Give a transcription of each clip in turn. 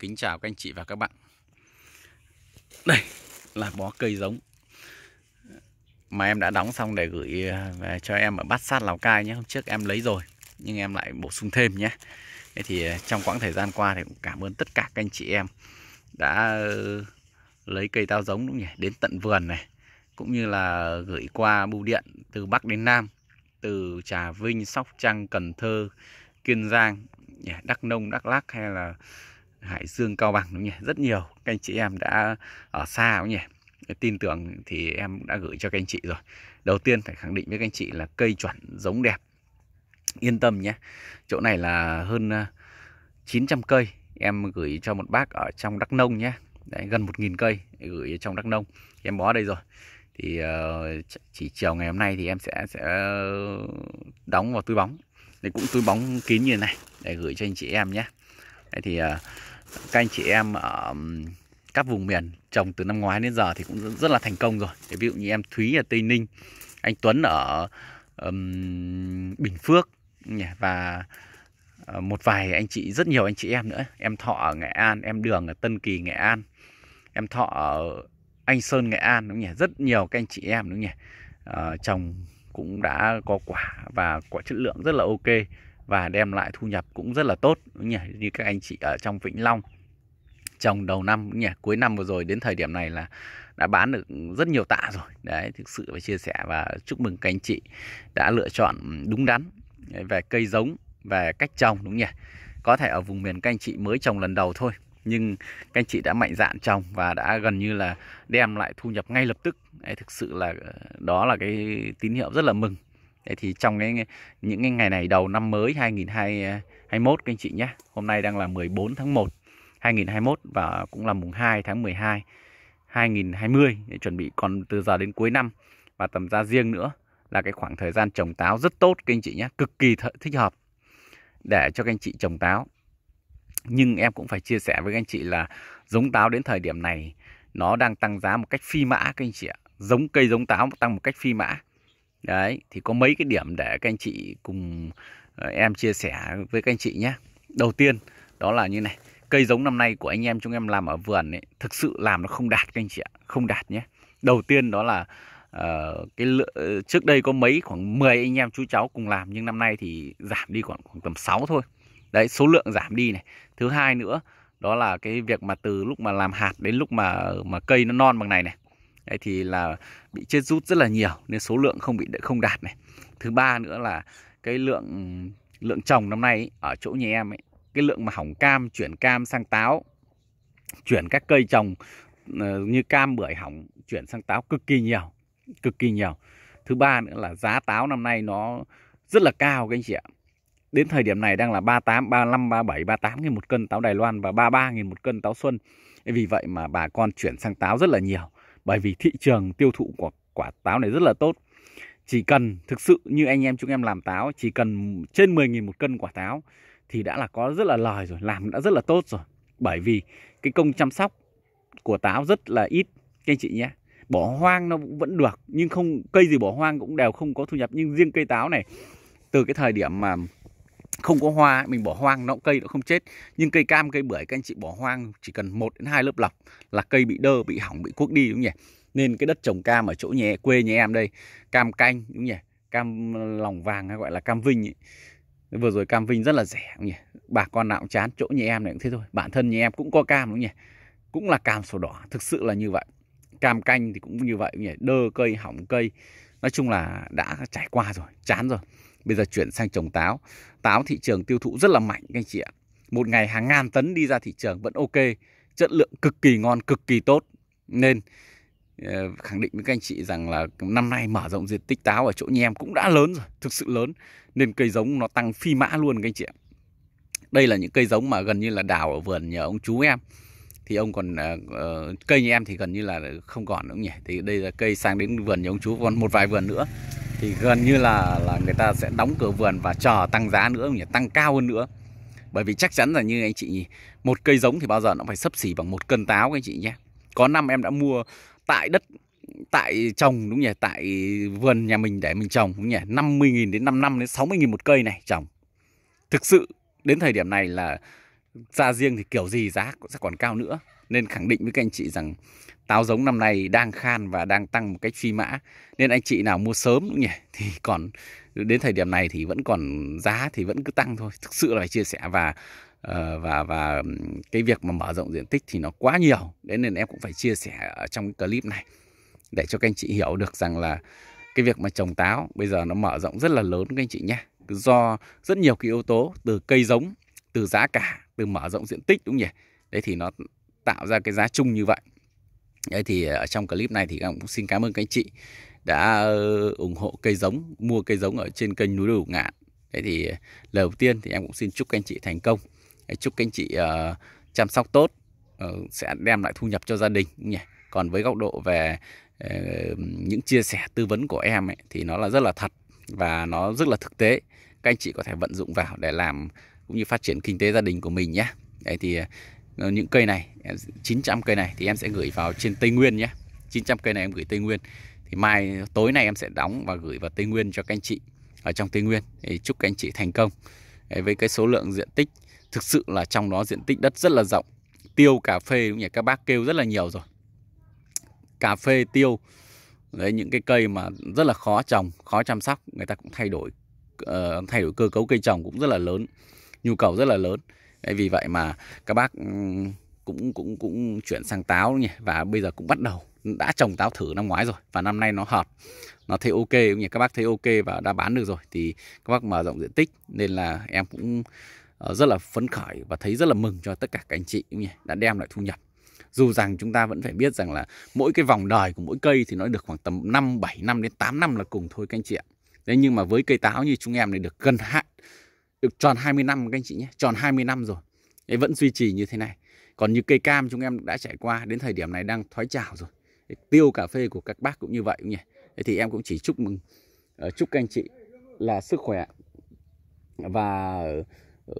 Kính chào các anh chị và các bạn Đây là bó cây giống Mà em đã đóng xong để gửi à, về cho em ở Bát Sát Lào Cai nhé Hôm trước em lấy rồi Nhưng em lại bổ sung thêm nhé Thế thì à, trong quãng thời gian qua thì cũng cảm ơn tất cả các anh chị em Đã à, lấy cây tao giống đúng nhỉ Đến tận vườn này Cũng như là gửi qua bưu điện từ Bắc đến Nam Từ Trà Vinh, Sóc Trăng, Cần Thơ, Kiên Giang, Đắk Nông, Đắk Lắc hay là Hải Dương Cao Bằng đúng nhỉ rất nhiều các anh chị em đã ở xa đúng nhỉ tin tưởng thì em đã gửi cho các anh chị rồi đầu tiên phải khẳng định với các anh chị là cây chuẩn giống đẹp yên tâm nhé chỗ này là hơn 900 ờ, cây em gửi cho một bác ở trong Đắk Nông nhé Đấy, gần 1.000 cây gửi trong Đắk Nông em bó đây rồi thì uh, chỉ chiều ngày hôm nay thì em sẽ sẽ đóng vào túi bóng đây cũng túi bóng kín như này để gửi cho anh chị em nhé Đấy thì uh, các anh chị em ở các vùng miền trồng từ năm ngoái đến giờ thì cũng rất là thành công rồi ví dụ như em Thúy ở Tây Ninh anh Tuấn ở um, Bình Phước và ờ, một vài anh chị rất nhiều anh chị em nữa em Thọ ở Nghệ An em Đường ở Tân Kỳ Nghệ An em Thọ ở Anh Sơn Nghệ An đúng nhỉ rất nhiều các anh chị em đúng nhỉ uh, trồng cũng đã có quả và quả chất lượng rất là ok và đem lại thu nhập cũng rất là tốt đúng nhỉ? như các anh chị ở trong Vĩnh Long trồng đầu năm nhỉ cuối năm vừa rồi đến thời điểm này là đã bán được rất nhiều tạ rồi đấy thực sự phải chia sẻ và chúc mừng các anh chị đã lựa chọn đúng đắn về cây giống về cách trồng đúng nhỉ có thể ở vùng miền các anh chị mới trồng lần đầu thôi nhưng các anh chị đã mạnh dạn trồng và đã gần như là đem lại thu nhập ngay lập tức đấy, thực sự là ờ, đó là cái tín hiệu rất là mừng Đấy thì trong cái những cái ngày này đầu năm mới 2021 à, các anh chị nhé. Hôm nay đang là 14 tháng 1 2021 và cũng là mùng 2 tháng 12 2020 để chuẩn bị còn từ giờ đến cuối năm và tầm ra riêng nữa là cái khoảng thời gian trồng táo rất tốt các anh chị nhé, cực kỳ thích hợp để cho các anh chị trồng táo. Nhưng em cũng phải chia sẻ với các anh chị là giống táo đến thời điểm này nó đang tăng giá một cách phi mã các anh chị ạ. Giống cây giống táo tăng một cách phi mã. Đấy, thì có mấy cái điểm để các anh chị cùng ờ, em chia sẻ với các anh chị nhé. Đầu tiên, đó là như này. Cây giống năm nay của anh em chúng em làm ở vườn ấy, thực sự làm nó không đạt các anh chị ạ. Không đạt nhé. Đầu tiên đó là uh, cái lượng, trước đây có mấy khoảng 10 anh em chú cháu cùng làm. Nhưng năm nay thì giảm đi khoảng, khoảng tầm 6 thôi. Đấy, số lượng giảm đi này. Thứ hai nữa, đó là cái việc mà từ lúc mà làm hạt đến lúc mà mà cây nó non bằng này này đấy thì là bị chết rút rất là nhiều nên số lượng không bị không đạt này thứ ba nữa là cái lượng lượng trồng năm nay ấy, ở chỗ nhà em ấy cái lượng mà hỏng cam chuyển cam sang táo chuyển các cây trồng ờ, như cam bưởi hỏng chuyển sang táo cực kỳ nhiều cực kỳ nhiều thứ ba nữa là giá táo năm nay nó rất là cao các anh chị ạ đến thời điểm này đang là 38 35 37 38 nghìn một cân táo Đài Loan và 33 nghìn một cân táo xuân vì vậy mà bà con chuyển sang táo rất là nhiều bởi vì thị trường tiêu thụ của quả táo này rất là tốt. Chỉ cần thực sự như anh em chúng em làm táo, chỉ cần trên 10.000 một cân quả táo thì đã là có rất là lời rồi, làm đã rất là tốt rồi. Bởi vì cái công chăm sóc của táo rất là ít các anh chị nhé. Bỏ hoang nó cũng vẫn được nhưng không cây gì bỏ hoang cũng đều không có thu nhập nhưng riêng cây táo này từ cái thời điểm mà không có hoa mình bỏ hoang nó cây nó không chết nhưng cây cam cây bưởi các anh chị bỏ hoang chỉ cần một đến hai lớp lọc là cây bị đơ bị hỏng bị cuốc đi đúng không nhỉ nên cái đất trồng cam ở chỗ nhà quê nhà em đây cam canh đúng không nhỉ cam lòng vàng hay gọi là cam vinh ấy. vừa rồi cam vinh rất là rẻ đúng không nhỉ bà con nào cũng chán chỗ nhà em này cũng thế thôi bản thân nhà em cũng có cam đúng không nhỉ cũng là cam sổ đỏ thực sự là như vậy cam canh thì cũng như vậy đúng không nhỉ đơ cây hỏng cây nói chung là đã trải qua rồi chán rồi Bây giờ chuyển sang trồng táo. Táo thị trường tiêu thụ rất là mạnh các anh chị ạ. Một ngày hàng ngàn tấn đi ra thị trường vẫn ok. Chất lượng cực kỳ ngon, cực kỳ tốt. Nên ờ, khẳng định với các anh chị rằng là năm nay mở rộng diện tích táo ở chỗ nhà em cũng đã lớn rồi, thực sự lớn. Nên cây giống nó tăng phi mã luôn các anh chị ạ. Đây là những cây giống mà gần như là đào ở vườn nhà ông chú em thì ông còn uh, cây nhà em thì gần như là không còn nữa nhỉ thì đây là cây sang đến vườn nhà ông chú còn một vài vườn nữa thì gần như là là người ta sẽ đóng cửa vườn và chờ tăng giá nữa nhỉ tăng cao hơn nữa bởi vì chắc chắn là như anh chị một cây giống thì bao giờ nó phải sấp xỉ bằng một cân táo anh chị nhé có năm em đã mua tại đất tại trồng đúng nhỉ tại vườn nhà mình để mình trồng đúng nhỉ 50.000 đến năm đến 60.000 một cây này trồng thực sự đến thời điểm này là ra riêng thì kiểu gì giá cũng sẽ còn cao nữa nên khẳng định với các anh chị rằng táo giống năm nay đang khan và đang tăng một cách phi mã nên anh chị nào mua sớm nhỉ thì còn đến thời điểm này thì vẫn còn giá thì vẫn cứ tăng thôi thực sự là chia sẻ và ờ, và và cái việc mà mở rộng diện tích thì nó quá nhiều đấy nên em cũng phải chia sẻ trong cái clip này để cho các anh chị hiểu được rằng là cái việc mà trồng táo bây giờ nó mở rộng rất là lớn các anh chị nhé do rất nhiều cái yếu tố từ cây giống từ giá cả từ mở rộng diện tích đúng nhỉ đấy thì nó tạo ra cái giá chung như vậy đấy thì ở ờ, trong clip này thì em cũng xin cảm ơn các anh chị đã ờ, ủng hộ cây giống mua cây giống ở trên kênh núi đồi ngạn đấy thì ờ, lời đầu tiên thì em cũng xin chúc các anh chị thành công chúc các anh chị chăm sóc tốt sẽ đem lại thu nhập cho gia đình nhỉ còn với góc độ về những chia sẻ tư vấn của em ấy, thì nó là rất là thật và nó rất là thực tế các anh chị có thể vận dụng vào để làm cũng như phát triển kinh tế gia đình của mình nhé đấy thì ờ, những cây này 900 ờ, cây này thì em sẽ gửi vào trên Tây Nguyên nhé 900 cây này em gửi Tây Nguyên thì mai tối nay em sẽ đóng và gửi vào Tây Nguyên cho các anh chị ở trong Tây Nguyên thì chúc các anh chị thành công đấy, với cái số lượng diện tích thực sự là trong đó diện tích đất rất là rộng tiêu cà phê cũng như các bác kêu rất là nhiều rồi cà phê tiêu đấy những cái cây mà rất là khó trồng khó chăm sóc người ta cũng thay đổi uh, thay đổi cơ cấu cây trồng cũng rất là lớn nhu cầu rất là lớn Đấy, vì vậy mà các bác ừ, cũng cũng cũng chuyển sang táo nhỉ và bây giờ cũng bắt đầu đã trồng táo thử năm ngoái rồi và năm nay nó hợp nó thấy ok cũng nhỉ các bác thấy ok và đã bán được rồi thì các bác mở rộng diện tích nên là em cũng ờ, rất là phấn khởi và thấy rất là mừng cho tất cả các anh chị cũng nhỉ đã đem lại thu nhập dù rằng chúng ta vẫn phải biết rằng là mỗi cái vòng đời của mỗi cây thì nó được khoảng tầm 5 7 năm đến 8 năm là cùng thôi các anh chị ạ. Thế nhưng mà với cây táo như chúng em này được gần hạn được tròn 20 năm các anh chị nhé, tròn 20 năm rồi. Đấy, vẫn duy trì như thế này. Còn như cây cam chúng em đã trải qua đến thời điểm này đang thoái trào rồi. Đấy, tiêu cà phê của các bác cũng như vậy cũng nhỉ. Đấy, thì em cũng chỉ chúc mừng ờ, chúc các anh chị là sức khỏe và ờ,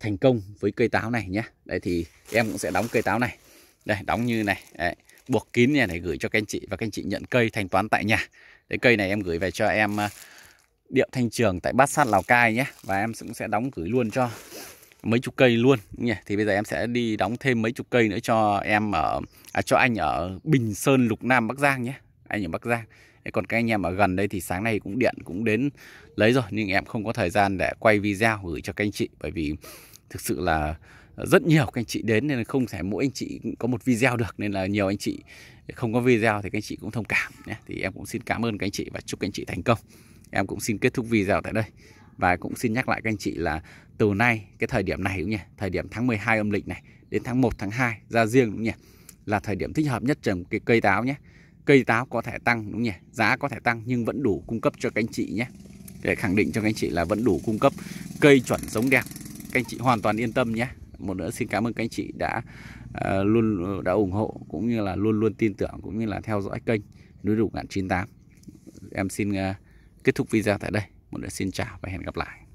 thành công với cây táo này nhé. Đấy thì em cũng sẽ đóng cây táo này. Đây đóng như này. Đấy, buộc kín nhà này gửi cho các anh chị và các anh chị nhận cây thanh toán tại nhà. Đấy cây này em gửi về cho em ờ, điệu thanh trường tại Bát Sát Lào Cai nhé và em cũng sẽ đóng gửi luôn cho mấy chục cây luôn nhỉ thì bây giờ em sẽ đi đóng thêm mấy chục cây nữa cho em ở à, cho anh ở Bình Sơn Lục Nam Bắc Giang nhé anh ở Bắc Giang còn các anh em ở gần đây thì sáng nay cũng điện cũng đến lấy rồi nhưng em không có thời gian để quay video gửi cho các anh chị bởi vì thực sự là rất nhiều các anh chị đến nên không thể mỗi anh chị có một video được nên là nhiều anh chị không có video thì các anh chị cũng thông cảm nhé thì em cũng xin cảm ơn các anh chị và chúc các anh chị thành công em cũng xin kết thúc video tại đây và cũng xin nhắc lại các anh chị là từ nay cái thời điểm này cũng nhỉ thời điểm tháng 12 âm lịch này đến tháng 1 tháng 2 ra riêng đúng nhỉ là thời điểm thích hợp nhất trồng cái cây táo nhé cây táo có thể tăng đúng nhỉ giá có thể tăng nhưng vẫn đủ cung cấp cho các anh chị nhé để khẳng định cho các anh chị là vẫn đủ cung cấp cây chuẩn giống đẹp các anh chị hoàn toàn yên tâm nhé một nữa xin cảm ơn các anh chị đã uh, luôn đã ủng hộ cũng như là luôn luôn tin tưởng cũng như là theo dõi kênh núi đủ ngạn 98 em xin uh, kết thúc video tại đây. Một lần xin chào và hẹn gặp lại.